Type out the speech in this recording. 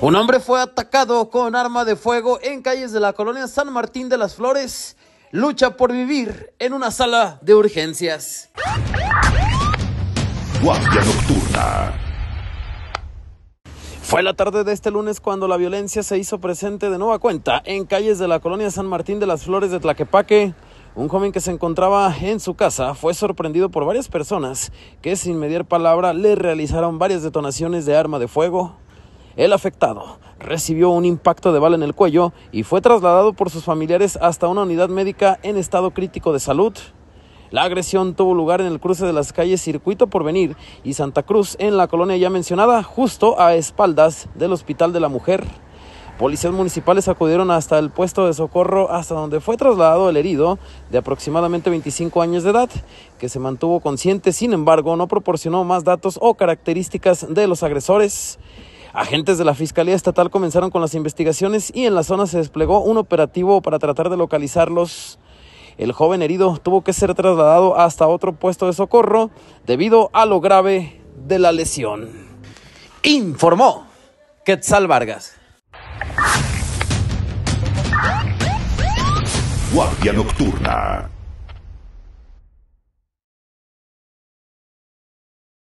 Un hombre fue atacado con arma de fuego en calles de la colonia San Martín de las Flores. Lucha por vivir en una sala de urgencias. Guardia Nocturna. Fue la tarde de este lunes cuando la violencia se hizo presente de nueva cuenta en calles de la colonia San Martín de las Flores de Tlaquepaque. Un joven que se encontraba en su casa fue sorprendido por varias personas que sin mediar palabra le realizaron varias detonaciones de arma de fuego. El afectado recibió un impacto de bala en el cuello y fue trasladado por sus familiares hasta una unidad médica en estado crítico de salud. La agresión tuvo lugar en el cruce de las calles Circuito Porvenir y Santa Cruz en la colonia ya mencionada, justo a espaldas del Hospital de la Mujer. Policías municipales acudieron hasta el puesto de socorro hasta donde fue trasladado el herido de aproximadamente 25 años de edad, que se mantuvo consciente, sin embargo no proporcionó más datos o características de los agresores. Agentes de la Fiscalía Estatal comenzaron con las investigaciones y en la zona se desplegó un operativo para tratar de localizarlos. El joven herido tuvo que ser trasladado hasta otro puesto de socorro debido a lo grave de la lesión. Informó Quetzal Vargas. Guardia Nocturna.